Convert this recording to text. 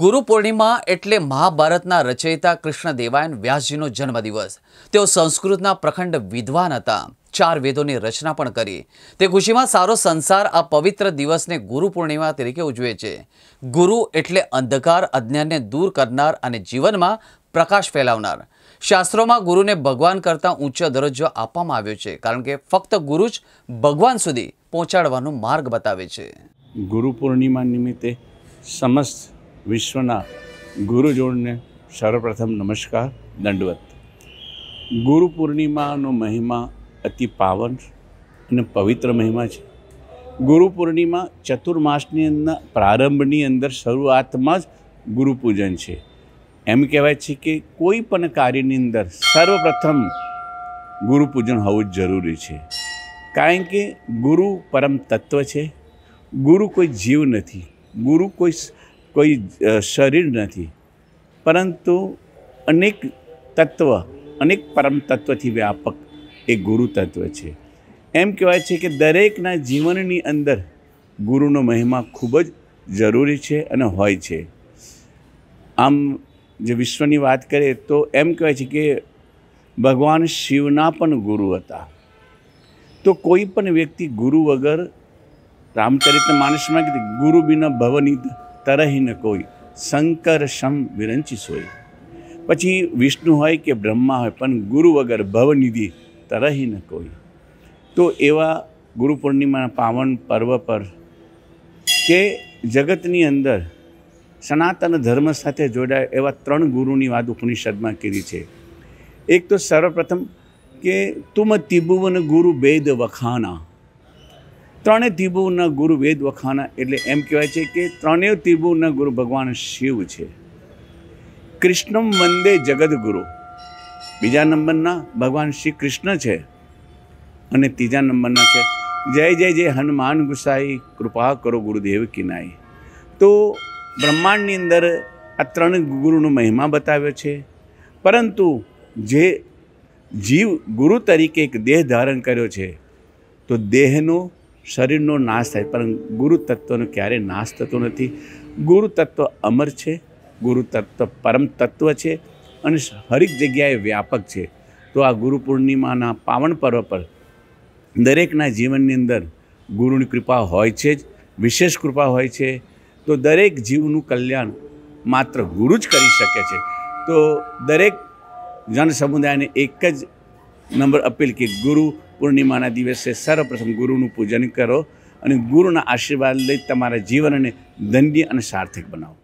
ગુરુ પૂર્ણિમા એટલે મહાભારતના રચયિતા કૃષ્ણ દેવાયન વ્યાસજીનો જન્મદિવસ તેઓ સંસ્કૃતના પ્રખંડ વિદ્વાન હતા ચાર વેદોની રચના પણ કરી તે ખુશીમાં સારો સંસાર આ પવિત્ર દિવસને ગુરુ પૂર્ણિમા તરીકે ઉજવે છે ગુરુ એટલે અંધકાર અજ્ઞાનને દૂર કરનાર અને જીવનમાં પ્રકાશ ફેલાવનાર શાસ્ત્રોમાં ગુરુને ભગવાન કરતાં ઊંચો દરજ્જો આપવામાં આવ્યો છે કારણ કે ફક્ત ગુરુ જ ભગવાન સુધી પહોંચાડવાનો માર્ગ બતાવે છે ગુરુ પૂર્ણિમા નિમિત્તે સમસ્ત વિશ્વના ગુરુજોડને સર્વપ્રથમ નમસ્કાર દંડવત ગુરુ પૂર્ણિમાનો મહિમા અતિ પાવન અને પવિત્ર મહિમા છે ગુરુ પૂર્ણિમા ચતુર્માસની અંદર પ્રારંભની અંદર શરૂઆતમાં જ ગુરુ પૂજન છે એમ કહેવાય છે કે કોઈ પણ કાર્યની અંદર સર્વપ્રથમ ગુરુ પૂજન હોવું જ જરૂરી છે કારણ કે ગુરુ પરમ તત્વ છે ગુરુ કોઈ જીવ નથી ગુરુ કોઈ કોઈ શરીર નથી પરંતુ અનેક તત્વ અનેક પરમ તત્વથી વ્યાપક એ ગુરુ તત્વ છે એમ કહેવાય છે કે દરેકના જીવનની અંદર ગુરુનો મહિમા ખૂબ જ જરૂરી છે અને હોય છે આમ જે વિશ્વની વાત કરીએ તો એમ કહેવાય છે કે ભગવાન શિવના પણ ગુરુ હતા તો કોઈ પણ વ્યક્તિ ગુરુ વગર રામચરિત્ર માણસમાં કીધું ગુરુ બિના ભવની તરહી કોઈ શંકર શમ વિરંચી સોય પછી વિષ્ણુ હોય કે બ્રહ્મા હોય પણ ગુરુ વગર ભવનિધિ તરહી કોઈ તો એવા ગુરુ પૂર્ણિમાના પાવન પર્વ પર કે જગતની અંદર સનાતન ધર્મ સાથે જોડાય એવા ત્રણ ગુરુની વાત ઉપનિષદમાં કીધી છે એક તો સર્વપ્રથમ કે તુમ તિબુવન ગુરુ બેદ વખાના ત્રણે ત્રિભુવના ગુરુ વેદ વખાના એટલે એમ કહેવાય છે કે ત્રણેય ત્રિભુવના ગુરુ ભગવાન શિવ છે કૃષ્ણમ વંદે જગદગુરુ બીજા નંબરના ભગવાન શ્રી કૃષ્ણ છે અને ત્રીજા નંબરના છે જય જય જય હનુમાન ગુસાઈ કૃપા કરો ગુરુદેવ કિનાઈ તો બ્રહ્માંડની અંદર આ ત્રણ ગુરુનો મહિમા બતાવ્યો છે પરંતુ જે જીવ ગુરુ તરીકે એક દેહ ધારણ કર્યો છે તો દેહનો શરીરનો નાશ થાય પરંતુ ગુરુ તત્વનો ક્યારેય નાશ થતો નથી ગુરુ તત્વ અમર છે ગુરુ તત્વ પરમ તત્વ છે અને હરેક જગ્યાએ વ્યાપક છે તો આ ગુરુ પૂર્ણિમાના પાવન પર્વ પર દરેકના જીવનની અંદર ગુરુની કૃપા હોય છે જ વિશેષ કૃપા હોય છે તો દરેક જીવનું કલ્યાણ માત્ર ગુરુ જ કરી શકે છે તો દરેક જન સમુદાયને એક જ નંબર અપીલ કે ગુરુ પૂર્ણિમાના દિવસે સર્વપ્રથમ ગુરુનું પૂજન કરો અને ગુરુના આશીર્વાદ લઈ તમારા જીવનને ધન્ય અને સાર્થક બનાવો